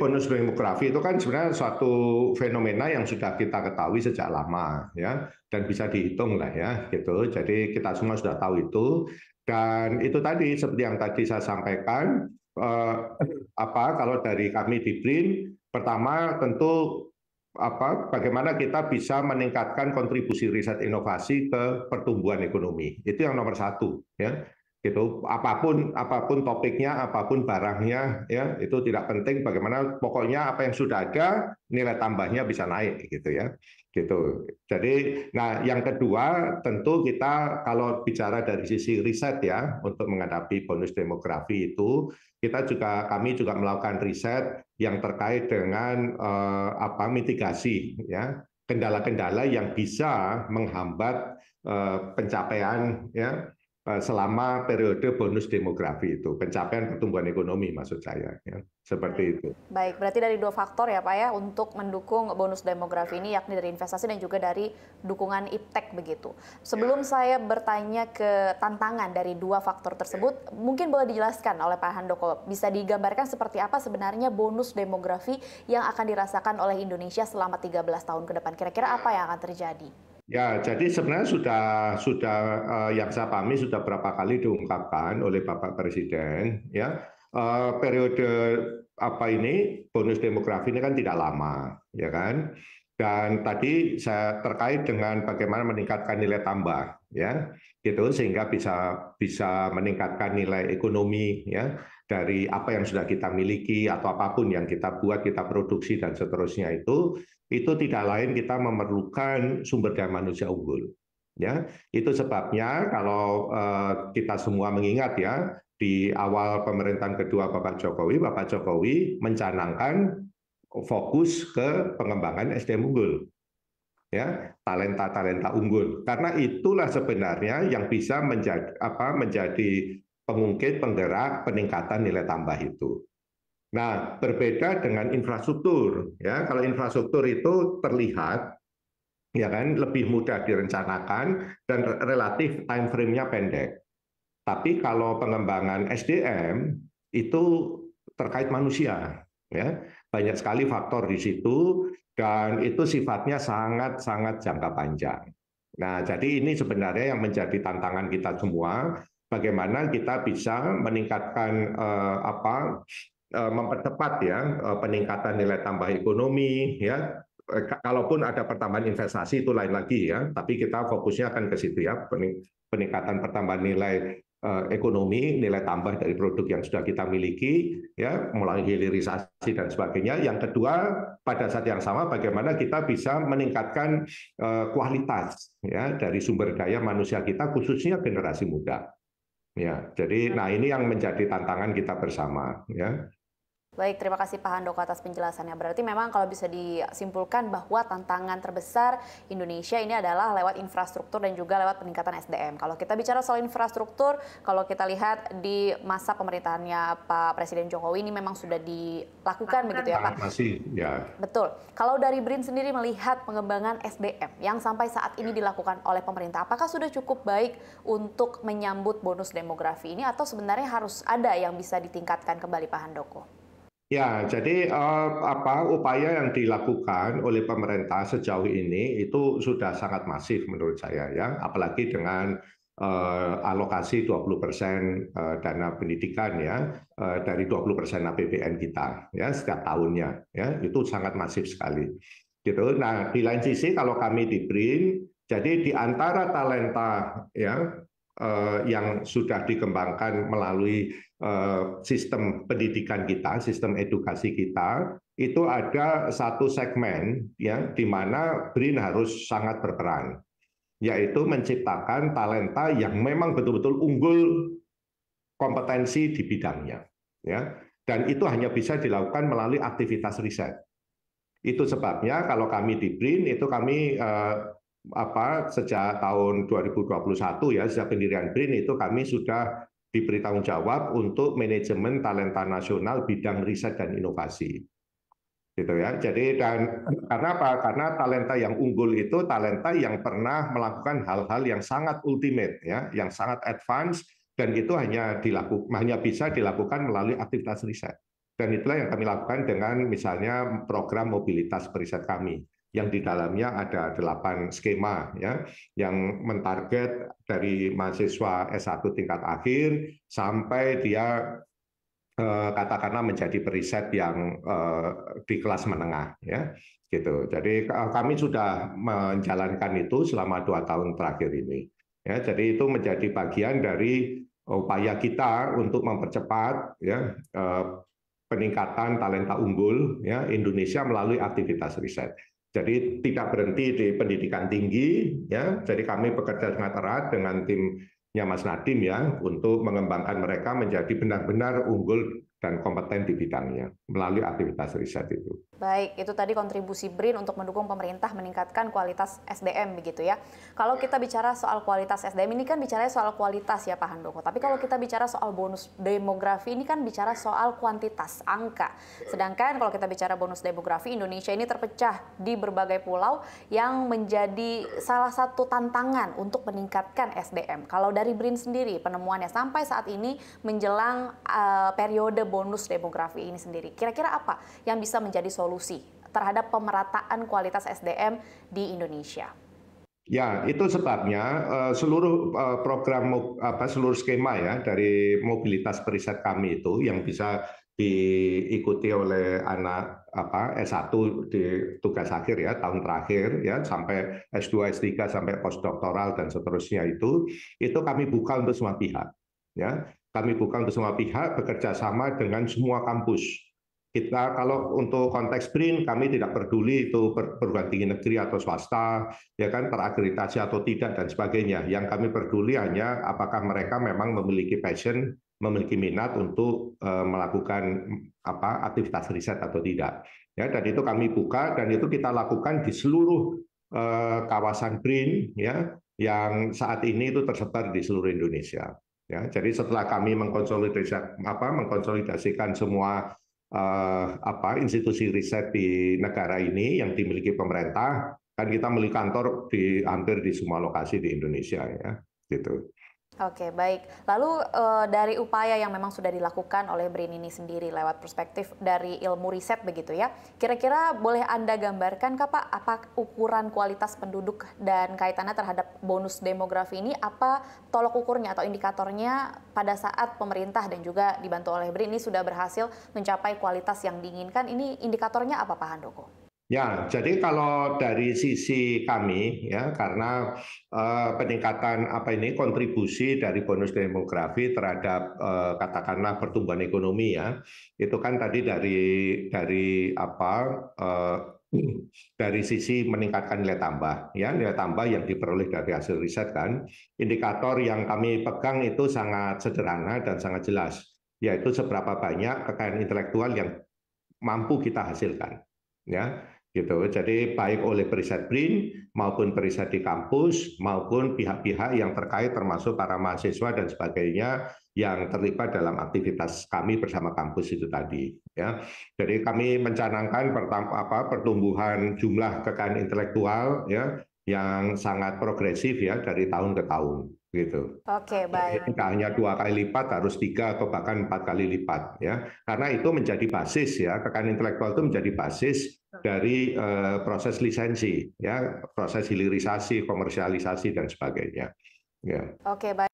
bonus demografi itu kan sebenarnya suatu fenomena yang sudah kita ketahui sejak lama ya dan bisa dihitung lah ya gitu. Jadi kita semua sudah tahu itu dan itu tadi seperti yang tadi saya sampaikan eh, apa kalau dari kami di BRIN pertama tentu apa bagaimana kita bisa meningkatkan kontribusi riset inovasi ke pertumbuhan ekonomi itu yang nomor satu ya gitu apapun apapun topiknya apapun barangnya ya itu tidak penting bagaimana pokoknya apa yang sudah ada nilai tambahnya bisa naik gitu ya gitu jadi nah yang kedua tentu kita kalau bicara dari sisi riset ya untuk menghadapi bonus demografi itu kita juga kami juga melakukan riset yang terkait dengan eh, apa mitigasi ya kendala-kendala yang bisa menghambat eh, pencapaian ya Eh, selama periode bonus demografi itu pencapaian pertumbuhan ekonomi maksud saya ya seperti baik. itu. Baik, berarti dari dua faktor ya Pak ya untuk mendukung bonus demografi ini yakni dari investasi dan juga dari dukungan iptek begitu. Sebelum ya. saya bertanya ke tantangan dari dua faktor tersebut, mungkin boleh dijelaskan oleh Pak Handoko bisa digambarkan seperti apa sebenarnya bonus demografi yang akan dirasakan oleh Indonesia selama 13 tahun ke depan. Kira-kira apa ya. yang akan terjadi? Ya, jadi sebenarnya sudah sudah uh, yang saya pahami sudah berapa kali diungkapkan oleh Bapak Presiden, ya uh, periode apa ini bonus demografi ini kan tidak lama, ya kan? Dan tadi saya terkait dengan bagaimana meningkatkan nilai tambah, ya gitu sehingga bisa bisa meningkatkan nilai ekonomi ya dari apa yang sudah kita miliki atau apapun yang kita buat kita produksi dan seterusnya itu itu tidak lain kita memerlukan sumber daya manusia unggul ya itu sebabnya kalau uh, kita semua mengingat ya di awal pemerintahan kedua Bapak Jokowi Bapak Jokowi mencanangkan fokus ke pengembangan SDM unggul ya talenta-talenta unggul karena itulah sebenarnya yang bisa menjadi apa menjadi pengungkit penggerak peningkatan nilai tambah itu. Nah, berbeda dengan infrastruktur ya. Kalau infrastruktur itu terlihat ya kan lebih mudah direncanakan dan relatif time frame-nya pendek. Tapi kalau pengembangan SDM itu terkait manusia ya. Banyak sekali faktor di situ dan itu sifatnya sangat-sangat jangka panjang. Nah, jadi ini sebenarnya yang menjadi tantangan kita semua, bagaimana kita bisa meningkatkan eh, apa eh, mempercepat ya eh, peningkatan nilai tambah ekonomi ya. Eh, kalaupun ada pertambahan investasi itu lain lagi ya, tapi kita fokusnya akan ke situ ya, peningkatan pertambahan nilai Eh, ekonomi nilai tambah dari produk yang sudah kita miliki ya mulai hilirisasi dan sebagainya yang kedua pada saat yang sama bagaimana kita bisa meningkatkan eh, kualitas ya dari sumber daya manusia kita khususnya generasi muda ya jadi nah ini yang menjadi tantangan kita bersama ya Baik, terima kasih Pak Handoko atas penjelasannya. Berarti memang kalau bisa disimpulkan bahwa tantangan terbesar Indonesia ini adalah lewat infrastruktur dan juga lewat peningkatan SDM. Kalau kita bicara soal infrastruktur, kalau kita lihat di masa pemerintahannya Pak Presiden Jokowi ini memang sudah dilakukan Akan. begitu ya Pak? Masih, ya. Betul. Kalau dari BRIN sendiri melihat pengembangan SDM yang sampai saat ini dilakukan oleh pemerintah, apakah sudah cukup baik untuk menyambut bonus demografi ini atau sebenarnya harus ada yang bisa ditingkatkan kembali Pak Handoko? Ya, jadi uh, apa upaya yang dilakukan oleh pemerintah sejauh ini itu sudah sangat masif menurut saya ya, apalagi dengan, uh, alokasi 20%, uh, eh, dana pendidikan ya, uh, dari 20% APBN kita ya setiap tahunnya ya, itu sangat masif sekali, gitu. Nah, di lain sisi kalau kami di BRIN, jadi di antara talenta ya, Eh, yang sudah dikembangkan melalui eh, sistem pendidikan kita, sistem edukasi kita, itu ada satu segmen ya di mana BRIN harus sangat berperan, yaitu menciptakan talenta yang memang betul-betul unggul kompetensi di bidangnya, ya. Dan itu hanya bisa dilakukan melalui aktivitas riset. Itu sebabnya kalau kami di BRIN itu kami eh, apa sejak tahun 2021 ya sejak pendirian BRIN itu kami sudah diberi tanggung jawab untuk manajemen talenta nasional bidang riset dan inovasi. Gitu ya. Jadi dan karena apa? Karena talenta yang unggul itu talenta yang pernah melakukan hal-hal yang sangat ultimate ya, yang sangat advance dan itu hanya dilakukan hanya bisa dilakukan melalui aktivitas riset. Dan itulah yang kami lakukan dengan misalnya program mobilitas periset kami yang di dalamnya ada delapan skema ya yang mentarget dari mahasiswa S1 tingkat akhir sampai dia eh, katakanlah menjadi periset yang eh, di kelas menengah ya gitu. Jadi eh, kami sudah menjalankan itu selama dua tahun terakhir ini. Ya, jadi itu menjadi bagian dari upaya kita untuk mempercepat ya peningkatan talenta unggul ya Indonesia melalui aktivitas riset. Jadi tidak berhenti di pendidikan tinggi, ya. Jadi kami bekerja sangat erat dengan timnya Mas Nadim ya untuk mengembangkan mereka menjadi benar-benar unggul dan kompeten di bidangnya melalui aktivitas riset itu. Baik, itu tadi kontribusi BRIN untuk mendukung pemerintah meningkatkan kualitas SDM begitu ya. Kalau ya. kita bicara soal kualitas SDM ini kan bicara soal kualitas ya Pak Handoko. Tapi kalau ya. kita bicara soal bonus demografi ini kan bicara soal kuantitas, angka. Sedangkan kalau kita bicara bonus demografi Indonesia ini terpecah di berbagai pulau yang menjadi salah satu tantangan untuk meningkatkan SDM. Kalau dari BRIN sendiri penemuannya sampai saat ini menjelang uh, periode bonus demografi ini sendiri. Kira-kira apa yang bisa menjadi solusi solusi terhadap pemerataan kualitas SDM di Indonesia? Ya, itu sebabnya eh, seluruh eh, program apa seluruh skema ya dari mobilitas periset kami itu yang bisa diikuti oleh anak apa S1 di tugas akhir ya tahun terakhir ya sampai S2 S3 sampai postdoktoral dan seterusnya itu itu kami buka untuk semua pihak ya. Kami buka untuk semua pihak bekerja sama dengan semua kampus kita kalau untuk konteks BRIN kami tidak peduli itu perguruan tinggi negeri atau swasta ya kan terakreditasi atau tidak dan sebagainya yang kami peduli hanya apakah mereka memang memiliki passion memiliki minat untuk uh, melakukan apa aktivitas riset atau tidak ya dan itu kami buka dan itu kita lakukan di seluruh uh, kawasan BRIN ya yang saat ini itu tersebar di seluruh Indonesia ya jadi setelah kami mengkonsolidasi apa mengkonsolidasikan semua Eh, apa institusi riset di negara ini yang dimiliki pemerintah kan kita memiliki kantor di hampir di semua lokasi di Indonesia ya gitu Oke, baik. Lalu uh, dari upaya yang memang sudah dilakukan oleh BRIN ini sendiri lewat perspektif dari ilmu riset begitu ya, kira-kira boleh Anda gambarkan Kak Pak, apa ukuran kualitas penduduk dan kaitannya terhadap bonus demografi ini, apa tolok ukurnya atau indikatornya pada saat pemerintah dan juga dibantu oleh BRIN ini sudah berhasil mencapai kualitas yang diinginkan, ini indikatornya apa Pak Handoko? Ya, jadi kalau dari sisi kami ya karena uh, peningkatan apa ini kontribusi dari bonus demografi terhadap uh, katakanlah pertumbuhan ekonomi ya itu kan tadi dari dari apa uh, dari sisi meningkatkan nilai tambah ya nilai tambah yang diperoleh dari hasil riset kan indikator yang kami pegang itu sangat sederhana dan sangat jelas yaitu seberapa banyak kekayaan intelektual yang mampu kita hasilkan ya gitu. Jadi baik oleh periset BRIN maupun periset di kampus maupun pihak-pihak yang terkait termasuk para mahasiswa dan sebagainya yang terlibat dalam aktivitas kami bersama kampus itu tadi ya. Jadi kami mencanangkan pertumbuhan jumlah kekayaan intelektual ya yang sangat progresif ya dari tahun ke tahun gitu. Oke okay, baik. Jadi, hanya dua kali lipat harus tiga atau bahkan empat kali lipat ya karena itu menjadi basis ya kekayaan intelektual itu menjadi basis dari uh, proses lisensi ya proses hilirisasi komersialisasi dan sebagainya. Ya. Oke okay, baik.